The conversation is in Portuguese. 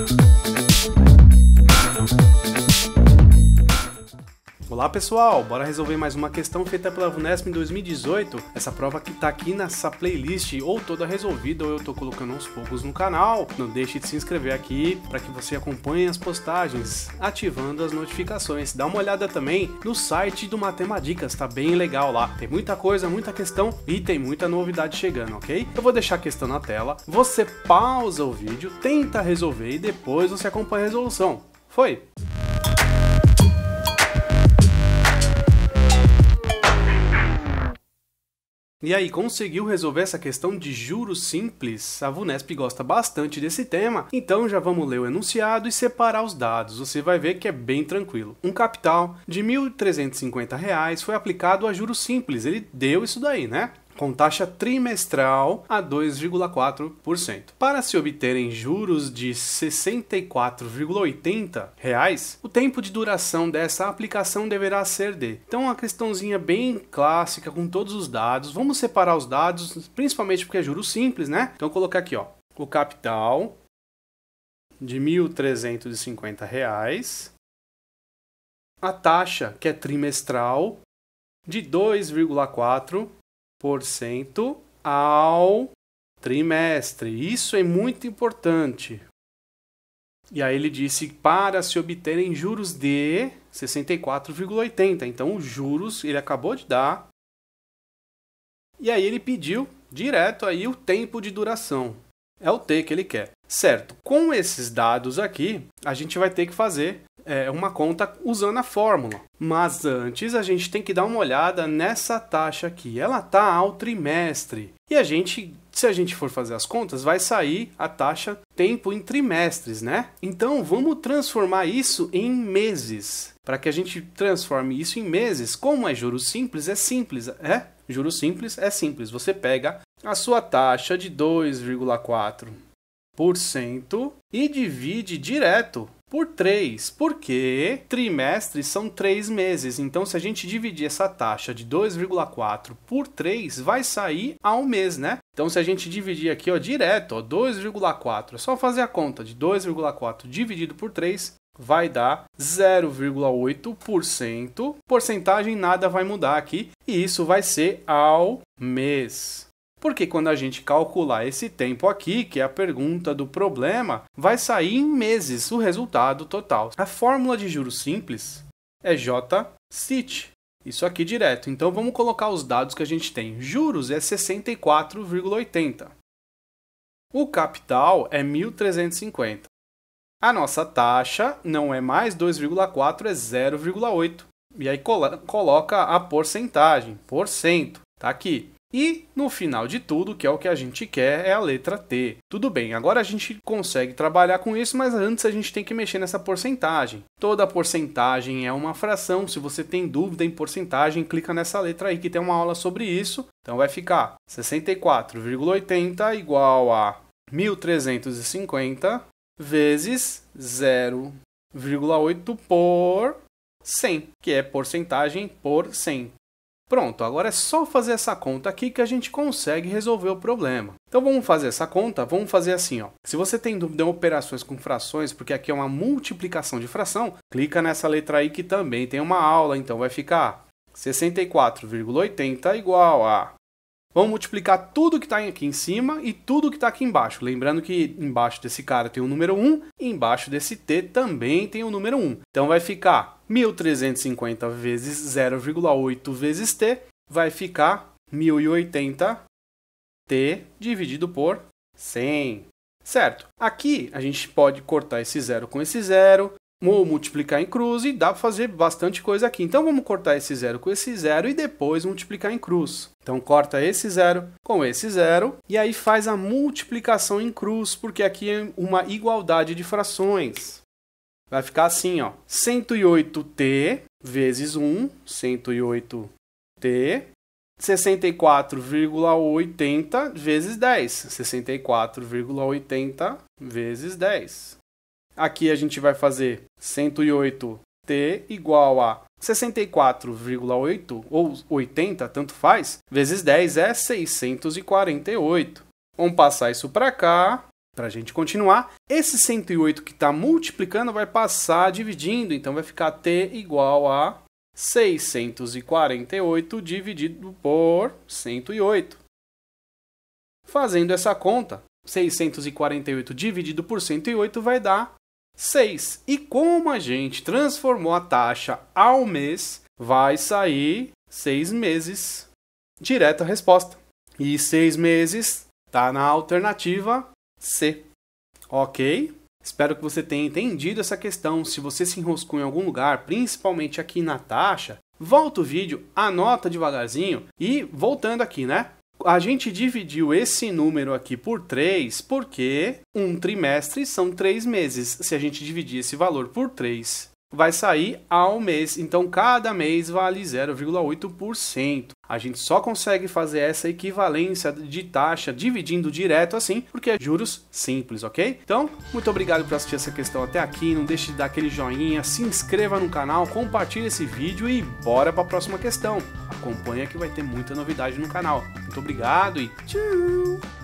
Thank you. Olá pessoal, bora resolver mais uma questão feita pela Vunesp em 2018. Essa prova que tá aqui nessa playlist ou toda resolvida ou eu tô colocando uns poucos no canal. Não deixe de se inscrever aqui para que você acompanhe as postagens, ativando as notificações. Dá uma olhada também no site do Matemadicas, tá bem legal lá. Tem muita coisa, muita questão e tem muita novidade chegando, ok? Eu vou deixar a questão na tela, você pausa o vídeo, tenta resolver e depois você acompanha a resolução. Foi! E aí, conseguiu resolver essa questão de juros simples? A Vunesp gosta bastante desse tema, então já vamos ler o enunciado e separar os dados. Você vai ver que é bem tranquilo. Um capital de R$ 1.350 foi aplicado a juros simples. Ele deu isso daí, né? com taxa trimestral a 2,4%. Para se obterem juros de R$ 64,80, o tempo de duração dessa aplicação deverá ser de. Então, uma questãozinha bem clássica com todos os dados. Vamos separar os dados, principalmente porque é juros simples, né? Então, colocar aqui, ó, o capital de R$ 1.350. Reais, a taxa, que é trimestral, de 2,4 ao trimestre. Isso é muito importante. E aí ele disse para se obterem juros de 64,80. Então os juros ele acabou de dar. E aí ele pediu direto aí o tempo de duração. É o T que ele quer. Certo, com esses dados aqui, a gente vai ter que fazer é, uma conta usando a fórmula. Mas antes a gente tem que dar uma olhada nessa taxa aqui. Ela está ao trimestre. E a gente, se a gente for fazer as contas, vai sair a taxa tempo em trimestres, né? Então vamos transformar isso em meses. Para que a gente transforme isso em meses, como é juro simples, é simples, é? Juro simples é simples. Você pega a sua taxa de 2,4% e divide direto por 3, porque trimestres são 3 meses. Então, se a gente dividir essa taxa de 2,4 por 3, vai sair ao mês, né? Então, se a gente dividir aqui ó, direto, 2,4, é só fazer a conta de 2,4 dividido por 3, vai dar 0,8%. Porcentagem nada vai mudar aqui, e isso vai ser ao mês. Porque quando a gente calcular esse tempo aqui, que é a pergunta do problema, vai sair em meses o resultado total. A fórmula de juros simples é J-SIT. Isso aqui direto. Então vamos colocar os dados que a gente tem. Juros é 64,80. O capital é 1.350. A nossa taxa não é mais 2,4, é 0,8. E aí coloca a porcentagem, por cento, tá aqui. E no final de tudo, que é o que a gente quer, é a letra T. Tudo bem, agora a gente consegue trabalhar com isso, mas antes a gente tem que mexer nessa porcentagem. Toda porcentagem é uma fração. Se você tem dúvida em porcentagem, clica nessa letra aí que tem uma aula sobre isso. Então vai ficar 64,80 igual a 1350 vezes 0,8 por 100, que é porcentagem por 100. Pronto, agora é só fazer essa conta aqui que a gente consegue resolver o problema. Então vamos fazer essa conta, vamos fazer assim, ó. Se você tem dúvida em operações com frações, porque aqui é uma multiplicação de fração, clica nessa letra aí que também tem uma aula, então vai ficar 64,80 igual a Vamos multiplicar tudo que está aqui em cima e tudo que está aqui embaixo. Lembrando que embaixo desse cara tem o número 1 e embaixo desse T também tem o número 1. Então vai ficar 1350 vezes 0,8 vezes T, vai ficar 1080 T dividido por 100. Certo? Aqui a gente pode cortar esse zero com esse zero, ou multiplicar em cruz e dá para fazer bastante coisa aqui. Então vamos cortar esse zero com esse zero e depois multiplicar em cruz. Então corta esse zero com esse zero e aí faz a multiplicação em cruz, porque aqui é uma igualdade de frações. Vai ficar assim, ó, 108t vezes 1, 108t, 64,80 vezes 10, 64,80 vezes 10. Aqui a gente vai fazer 108t igual a 64,8 ou 80, tanto faz, vezes 10 é 648. Vamos passar isso para cá, para a gente continuar. Esse 108 que está multiplicando vai passar dividindo, então vai ficar t igual a 648 dividido por 108. Fazendo essa conta, 648 dividido por 108 vai dar 6. E como a gente transformou a taxa ao mês, vai sair 6 meses direto a resposta. E 6 meses está na alternativa C. Ok? Espero que você tenha entendido essa questão. Se você se enroscou em algum lugar, principalmente aqui na taxa, volta o vídeo, anota devagarzinho e voltando aqui, né? A gente dividiu esse número aqui por 3 porque um trimestre são 3 meses. Se a gente dividir esse valor por 3 vai sair ao mês, então cada mês vale 0,8%. A gente só consegue fazer essa equivalência de taxa dividindo direto assim, porque é juros simples, ok? Então, muito obrigado por assistir essa questão até aqui, não deixe de dar aquele joinha, se inscreva no canal, compartilhe esse vídeo e bora para a próxima questão. Acompanha que vai ter muita novidade no canal. Muito obrigado e tchau!